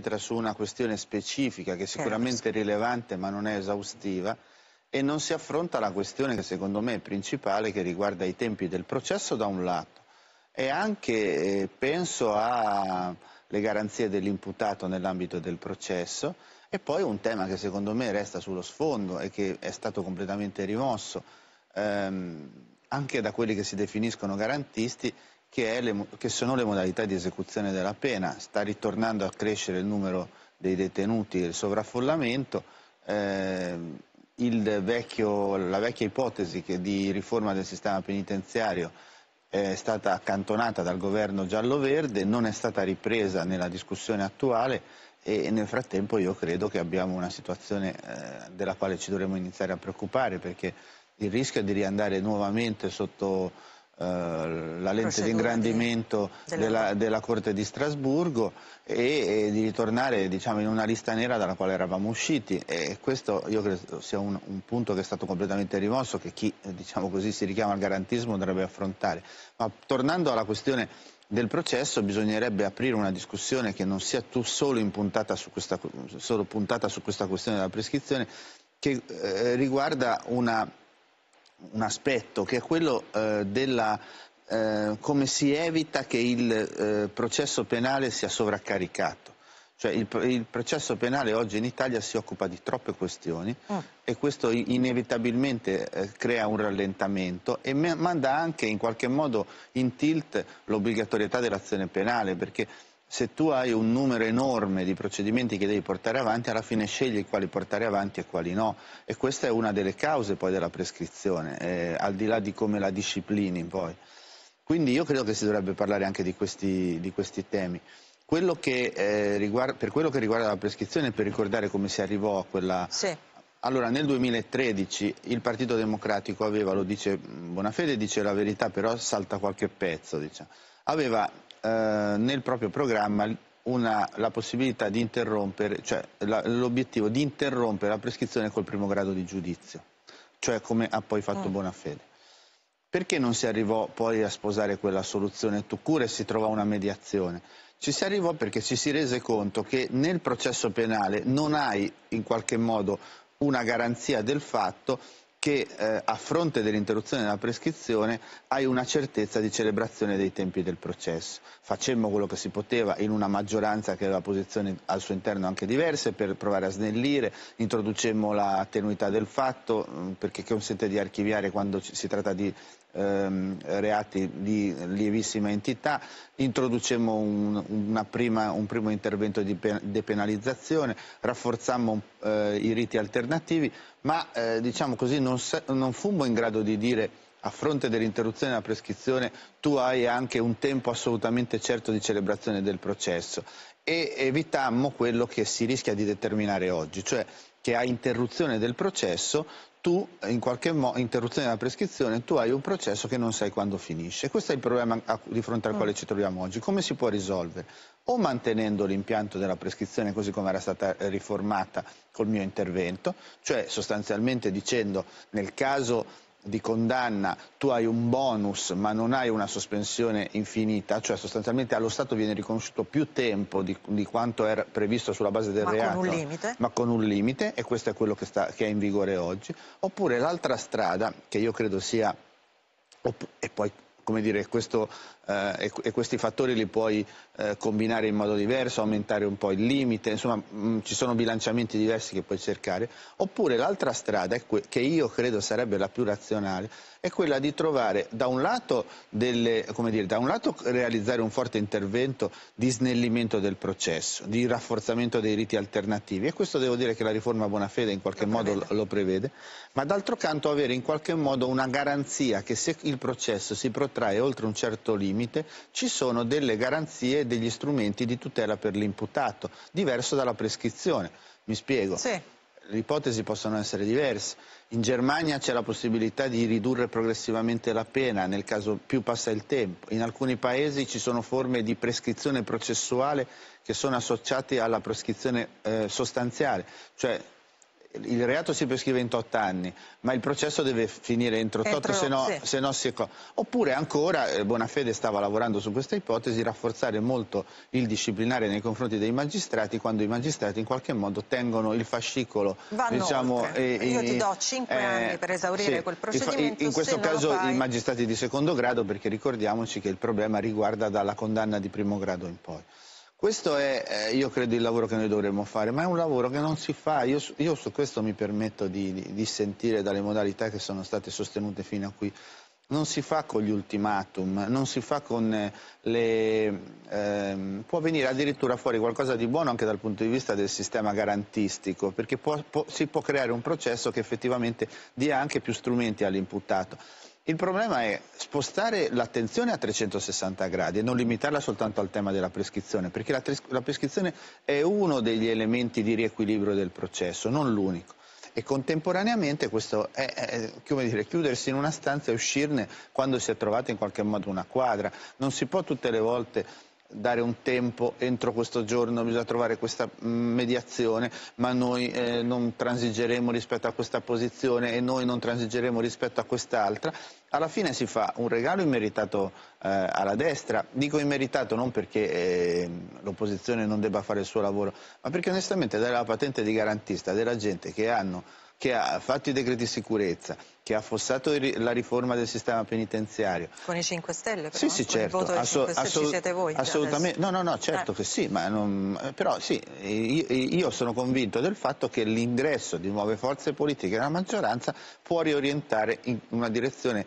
concentra su una questione specifica che è certo. sicuramente certo. rilevante ma non è esaustiva e non si affronta la questione che secondo me è principale che riguarda i tempi del processo da un lato e anche eh, penso alle garanzie dell'imputato nell'ambito del processo e poi un tema che secondo me resta sullo sfondo e che è stato completamente rimosso ehm, anche da quelli che si definiscono garantisti che, le, che sono le modalità di esecuzione della pena. Sta ritornando a crescere il numero dei detenuti e il sovraffollamento. Eh, vecchio, la vecchia ipotesi di riforma del sistema penitenziario è stata accantonata dal governo giallo-verde, non è stata ripresa nella discussione attuale e nel frattempo io credo che abbiamo una situazione eh, della quale ci dovremmo iniziare a preoccupare perché il rischio è di riandare nuovamente sotto eh, la lente di ingrandimento della, della, Corte di Strasburgo e, e di ritornare diciamo, in una lista nera dalla quale eravamo usciti e questo io credo sia un, un punto che è stato completamente rimosso che chi diciamo così, si richiama al garantismo dovrebbe affrontare. Ma tornando alla questione del processo bisognerebbe aprire una discussione che non sia tu solo, puntata su, questa, solo puntata su questa questione della prescrizione che eh, riguarda una un aspetto che è quello eh, della eh, come si evita che il eh, processo penale sia sovraccaricato. Cioè il, il, processo penale oggi in Italia si occupa di troppe questioni mm. e questo inevitabilmente eh, crea un rallentamento e manda anche in qualche modo in tilt l'obbligatorietà dell'azione penale perché se tu hai un numero enorme di procedimenti che devi portare avanti, alla fine scegli quali portare avanti e quali no. E questa è una delle cause poi della prescrizione, eh, al di là di come la disciplini poi. Quindi io credo che si dovrebbe parlare anche di questi, di questi temi. Quello che, eh, riguarda, per quello che riguarda la prescrizione, per ricordare come si arrivò a quella... Sì. Allora, nel 2013 il Partito Democratico aveva, lo dice Bonafede, dice la verità, però salta qualche pezzo, diciamo. aveva eh, nel proprio programma una, la possibilità di interrompere, cioè l'obiettivo di interrompere la prescrizione col primo grado di giudizio, cioè come ha poi fatto mm. Bonafede. Perché non si arrivò poi a sposare quella soluzione tucure e si trovò una mediazione? Ci si arrivò perché ci si rese conto che nel processo penale non hai in qualche modo una garanzia del fatto che eh, a fronte dell'interruzione della prescrizione hai una certezza di celebrazione dei tempi del processo. Facemmo quello che si poteva in una maggioranza che aveva posizioni al suo interno anche diverse per provare a snellire, introducemmo la tenuità del fatto mh, mm, perché consente di archiviare quando si tratta di ehm, reati di lievissima entità, introducemmo un, prima, un primo intervento di depenalizzazione, rafforzammo eh, i riti alternativi, ma eh, diciamo così non, non fummo in grado di dire a fronte dell'interruzione della prescrizione tu hai anche un tempo assolutamente certo di celebrazione del processo e evitammo quello che si rischia di determinare oggi, cioè che a interruzione del processo tu, in qualche modo, interruzione della prescrizione, tu hai un processo che non sai quando finisce. Questo è il problema a, di fronte al quale mm. ci troviamo oggi. Come si può risolvere? O mantenendo l'impianto della prescrizione così come era stata eh, riformata col mio intervento, cioè sostanzialmente dicendo nel caso di condanna tu hai un bonus ma non hai una sospensione infinita, cioè sostanzialmente allo Stato viene riconosciuto più tempo di, di quanto era previsto sulla base del ma reato, con un limite. ma con un limite e questo è quello che, sta, che è in vigore oggi, oppure l'altra strada che io credo sia, e poi come dire, questo eh, e, questi fattori li puoi eh, combinare in modo diverso, aumentare un po' il limite, insomma mh, mm, ci sono bilanciamenti diversi che puoi cercare. Oppure l'altra strada, che io credo sarebbe la più razionale, è quella di trovare da un lato, delle, dire, da un lato realizzare un forte intervento di snellimento del processo, di rafforzamento dei riti alternativi e questo devo dire che la riforma buona fede in qualche lo modo prevede. lo prevede, ma d'altro canto avere in qualche modo una garanzia che se il processo si protrae oltre un certo limite, limite, ci sono delle garanzie e degli strumenti di tutela per l'imputato, diverso dalla prescrizione. Mi spiego. Sì le ipotesi possono essere diverse. In Germania c'è la possibilità di ridurre progressivamente la pena nel caso più passa il tempo. In alcuni paesi ci sono forme di prescrizione processuale che sono associate alla prescrizione eh, sostanziale, cioè il reato si prescrive in 8 anni, ma il processo deve finire entro 8, se no, sì. se no si... Oppure ancora, eh, Bonafede stava lavorando su questa ipotesi, rafforzare molto il disciplinare nei confronti dei magistrati quando i magistrati in qualche modo tengono il fascicolo. Vanno diciamo, e, Io ti do 5 eh, anni per esaurire sì, quel procedimento. In questo caso i magistrati di secondo grado, perché ricordiamoci che il problema riguarda dalla condanna di primo grado in poi. Questo è, eh, io credo, il lavoro che noi dovremmo fare, ma è un lavoro che non si fa. Io, io su questo mi permetto di, di, di, sentire dalle modalità che sono state sostenute fino a qui. Non si fa con gli ultimatum, non si fa con eh, le... Ehm, può venire addirittura fuori qualcosa di buono anche dal punto di vista del sistema garantistico, perché può, può, si può creare un processo che effettivamente dia anche più strumenti all'imputato. Il problema è spostare l'attenzione a 360 gradi e non limitarla soltanto al tema della prescrizione, perché la, la prescrizione è uno degli elementi di riequilibrio del processo, non l'unico e contemporaneamente questo è, è dire, chiudersi in una stanza e uscirne quando si è trovata in qualche modo una quadra. Non si può tutte le volte dare un tempo entro questo giorno, bisogna trovare questa mediazione, ma noi eh, non transigeremo rispetto a questa posizione e noi non transigeremo rispetto a quest'altra. Alla fine si fa un regalo immeritato eh, alla destra, dico immeritato non perché eh, l'opposizione non debba fare il suo lavoro, ma perché onestamente dare la patente di garantista della gente che hanno che ha fatto i decreti di sicurezza, che ha affossato la riforma del sistema penitenziario. Con i 5 Stelle? Però, sì, sì, certo. Asso, asso, siete voi? Cioè, Assolutamente. No, no, no, certo eh. che sì, ma non, però sì, io, io, sono convinto del fatto che l'ingresso di nuove forze politiche nella maggioranza può riorientare in una direzione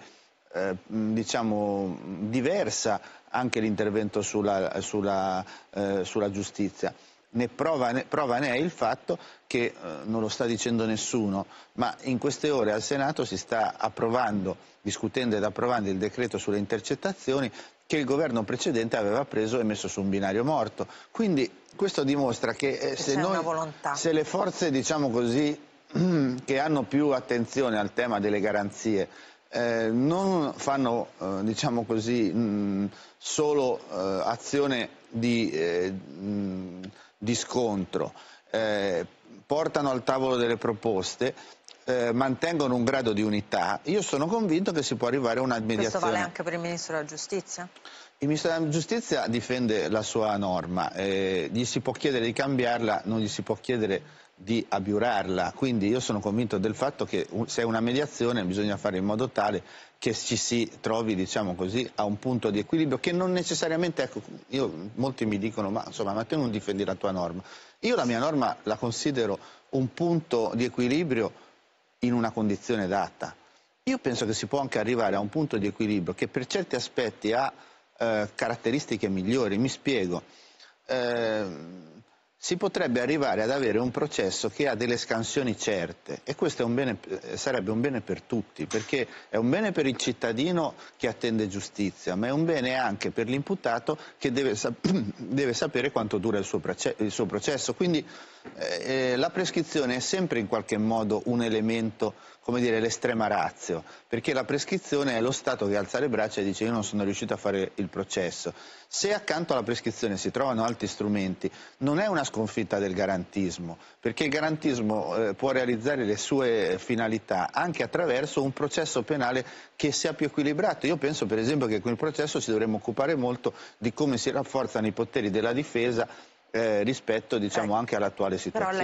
eh, diciamo diversa anche l'intervento sulla, sulla, eh, sulla giustizia ne prova, ne, prova ne è il fatto che eh, non lo sta dicendo nessuno, ma in queste ore al Senato si sta approvando, discutendo ed approvando il decreto sulle intercettazioni che il governo precedente aveva preso e messo su un binario morto. Quindi questo dimostra che, eh, se, noi, se le forze, diciamo così, che hanno più attenzione al tema delle garanzie, eh, non fanno eh, diciamo così, mh, mm, solo eh, azione di mh, eh, mm, di scontro, eh, portano al tavolo delle proposte, eh, mantengono un grado di unità, io sono convinto che si può arrivare a una mediazione. Questo vale anche per il Ministro della Giustizia? Il Ministro della Giustizia difende la sua norma, eh, gli si può chiedere di cambiarla, non gli si può chiedere di abiurarla. Quindi io sono convinto del fatto che se è una mediazione bisogna fare in modo tale che ci si trovi, diciamo così, a un punto di equilibrio che non necessariamente, ecco, io, molti mi dicono, ma insomma, ma te non difendi la tua norma. Io la mia norma la considero un punto di equilibrio in una condizione data. Io penso che si può anche arrivare a un punto di equilibrio che per certi aspetti ha eh, caratteristiche migliori, mi spiego. Eh, si potrebbe arrivare ad avere un processo che ha delle scansioni certe e questo un bene, eh, sarebbe un bene per tutti, perché è un bene per il cittadino che attende giustizia, ma è un bene anche per l'imputato che deve, deve, sapere quanto dura il suo, il suo processo. Quindi eh, eh, la prescrizione è sempre in qualche modo un elemento, come dire, l'estrema razio, perché la prescrizione è lo Stato che alza le braccia e dice io non sono riuscito a fare il processo. Se accanto alla prescrizione si trovano altri strumenti, non è una sconfitta del garantismo, perché il garantismo eh, può realizzare le sue finalità anche attraverso un processo penale che sia più equilibrato. Io penso per esempio che con il processo ci dovremmo occupare molto di come si rafforzano i poteri della difesa eh, rispetto diciamo, anche all'attuale situazione.